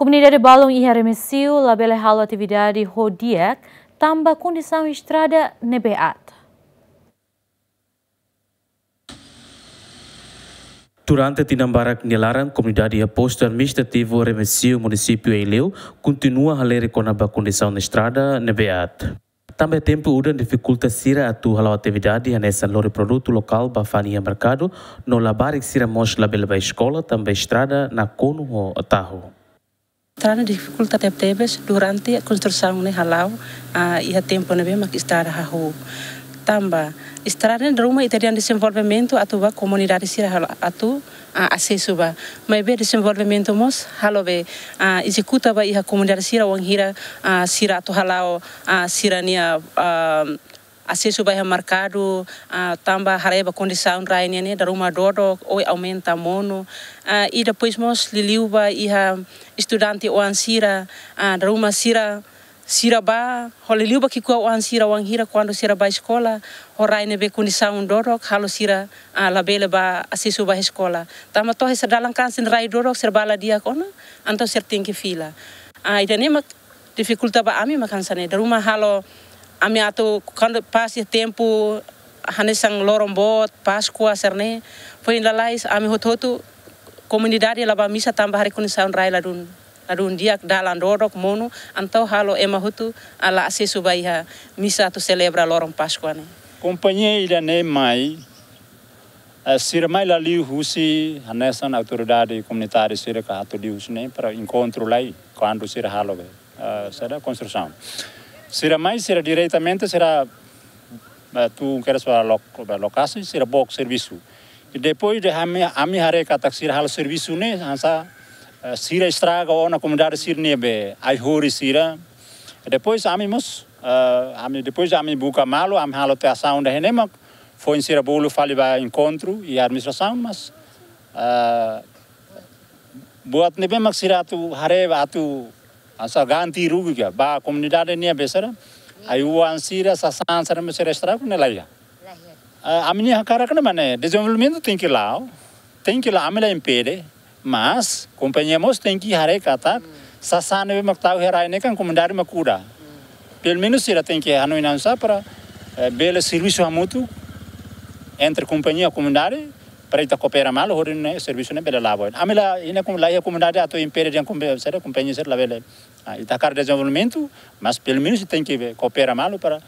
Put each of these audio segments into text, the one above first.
Comunidade Balon e Haremesiu labela halo atividade Rodiak tamba condição estrada nebeat. Durante tinambarak nilaran comunidade aposto administrativo Remesio município Eileu continua a ler com a condição estrada nebeat. Também tempo udan dificulta sira atu halau atividade nessa lore produto local bafania mercado no labarik sira mos label escola também estrada na cono ho en dificultad tebes durante construção ne halau a ia tempo ne bem estar a hu. Tamba, estar Roma iterian desenvolvimento a tua comunidade sira a tu a acesso ba. be desenvolvimento mos halove a executa ba ia comunidade sira a wangira a sira tu halau a sirania a assim isso vai marcado a ah, tamba hareba condição rainha né daruma dodo oi aumenta mono ah, a e depois mos liliuba e a estudante o ansira a ah, daruma sira sira ba holiliuba kikua o ansira o hira quando sira ba escola o rainha be condição dodo halo sira a labela ba asi suba vai escola tamba tohe sa dalang kansin rai dodo serbala dia kona anto ser tem que fila a e daí dificulta ba ami makan sana daruma halo Ami ato quando passe tempo hanesang lorombot, Páscoa, serne, foi in lalais ami hototo comunidade laba misa tambah hari kunisaun rai ladun. Ladun dia dalan rodok mono antau então halo ema hotu ala ase subaiha misa tu celebra lorom Páscoa ne. Né? Companheira ne mai Sira mai la liu husi hanesan autoridade comunitária sira ka hatu liu né? para encontro lá quando sira halo be. Uh, ah, será construção. Será mais, será diretamente, será eh, tu queres para locação, será bom serviço. E depois de a minha areca taxir tá, hal serviço né, hansa eh, sira estraga ou na comunidade sir nebe, ai hori sira. Depois amimos, eh, ami depois ami buca malo, ami halo te ação da Foi em Sirabulo, faliba encontro e administração, mas buat nebe tu hare atu Asa ganti rugi kia, ba komunidade nia besara, ayu ansira sa sansara mesera estra kuna laia. Amini hakara kuna mane, desenvolvimento tem que lá, tem que lá amela impede, mas companheiros mos que hari kata, sa sana be maktau herai ne kan komunidade makura. Pelo menos ira tem que anu inansa para eh, belo serviço hamutu entre companhia komunitas. para preta kopera mal horin servisu ne bela lavo amela ina kum laia comunidade ato impere de kum sera kum penye ser lavele ita car desenvolvimento mas pelo menos tem que coopera mal para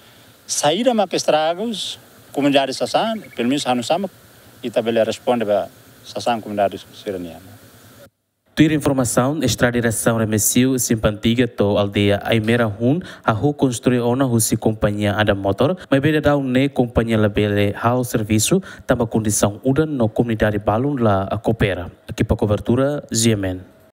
sair a mak estragos comunidade sasan pelo menos hanu sama ita bela responde ba sasan comunidade siraniana ter informação, extra direção remessiu simpantiga to aldeia Aimera Hun, a hu construi ona husi companhia ada motor, mas beda um ne companhia labele ao serviço, também condição udan no comunidade balun la a coopera. Aqui para cobertura, Ziemen.